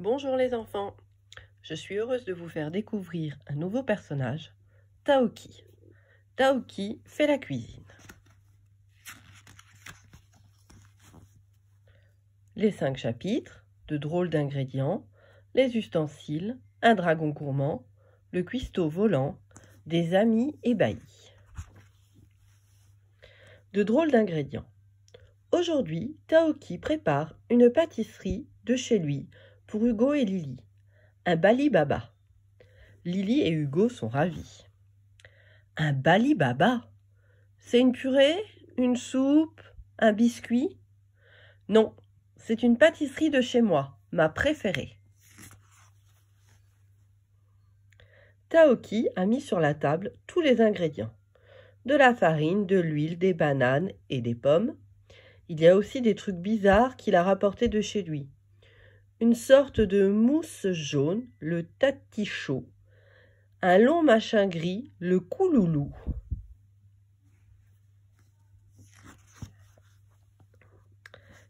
Bonjour les enfants, je suis heureuse de vous faire découvrir un nouveau personnage, Taoki. Taoki fait la cuisine. Les cinq chapitres, de drôles d'ingrédients, les ustensiles, un dragon gourmand, le cuistot volant, des amis ébahis. De drôles d'ingrédients. Aujourd'hui, Taoki prépare une pâtisserie de chez lui pour Hugo et Lily. Un Bali Baba. Lily et Hugo sont ravis. Un Bali Baba C'est une purée Une soupe Un biscuit Non, c'est une pâtisserie de chez moi, ma préférée. Taoki a mis sur la table tous les ingrédients. De la farine, de l'huile, des bananes et des pommes. Il y a aussi des trucs bizarres qu'il a rapportés de chez lui, une sorte de mousse jaune, le tatichot, un long machin gris, le couloulou.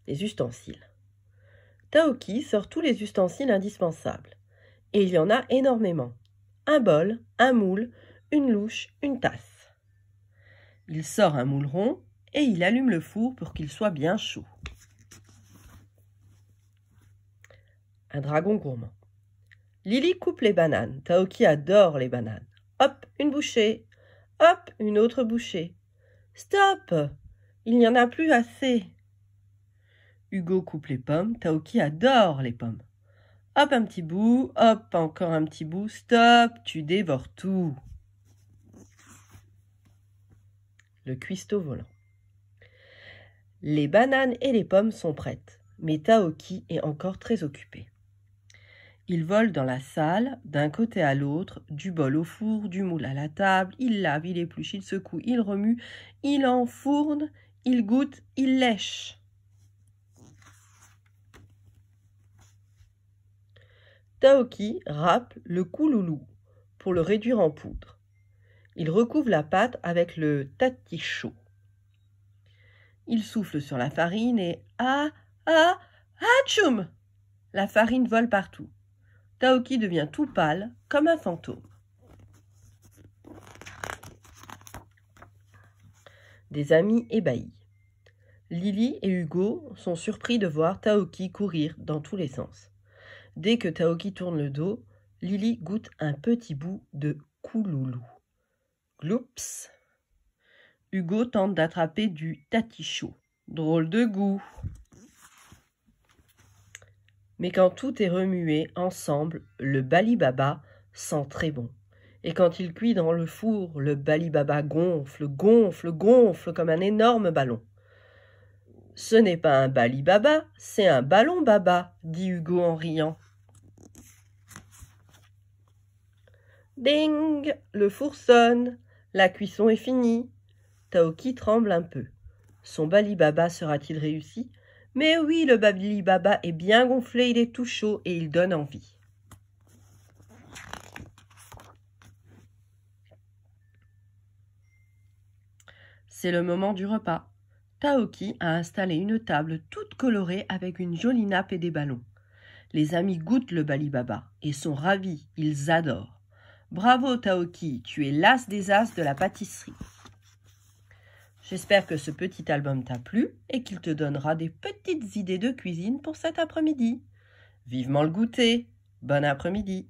Les ustensiles. Taoki sort tous les ustensiles indispensables. Et il y en a énormément. Un bol, un moule, une louche, une tasse. Il sort un moule rond et il allume le four pour qu'il soit bien chaud. dragon gourmand. Lily coupe les bananes. Taoki adore les bananes. Hop, une bouchée. Hop, une autre bouchée. Stop Il n'y en a plus assez. Hugo coupe les pommes. Taoki adore les pommes. Hop, un petit bout. Hop, encore un petit bout. Stop, tu dévores tout. Le cuistot volant. Les bananes et les pommes sont prêtes, mais Taoki est encore très occupé. Il vole dans la salle, d'un côté à l'autre, du bol au four, du moule à la table, il lave, il épluche, il secoue, il remue, il enfourne, il goûte, il lèche. Taoki râpe le kouloulou pour le réduire en poudre. Il recouvre la pâte avec le tati Il souffle sur la farine et ah ah ah La farine vole partout. Taoki devient tout pâle, comme un fantôme. Des amis ébahis. Lily et Hugo sont surpris de voir Taoki courir dans tous les sens. Dès que Taoki tourne le dos, Lily goûte un petit bout de couloulou. Gloups Hugo tente d'attraper du tatichou. Drôle de goût mais quand tout est remué ensemble, le balibaba sent très bon. Et quand il cuit dans le four, le balibaba gonfle, gonfle, gonfle comme un énorme ballon. Ce n'est pas un balibaba, c'est un ballon baba, dit Hugo en riant. Ding Le four sonne. La cuisson est finie. Taoki tremble un peu. Son balibaba sera-t-il réussi mais oui, le Babili Baba est bien gonflé, il est tout chaud et il donne envie. C'est le moment du repas. Taoki a installé une table toute colorée avec une jolie nappe et des ballons. Les amis goûtent le babili-baba et sont ravis, ils adorent. Bravo Taoki, tu es l'as des as de la pâtisserie. J'espère que ce petit album t'a plu et qu'il te donnera des petites idées de cuisine pour cet après-midi. Vivement le goûter. Bon après-midi.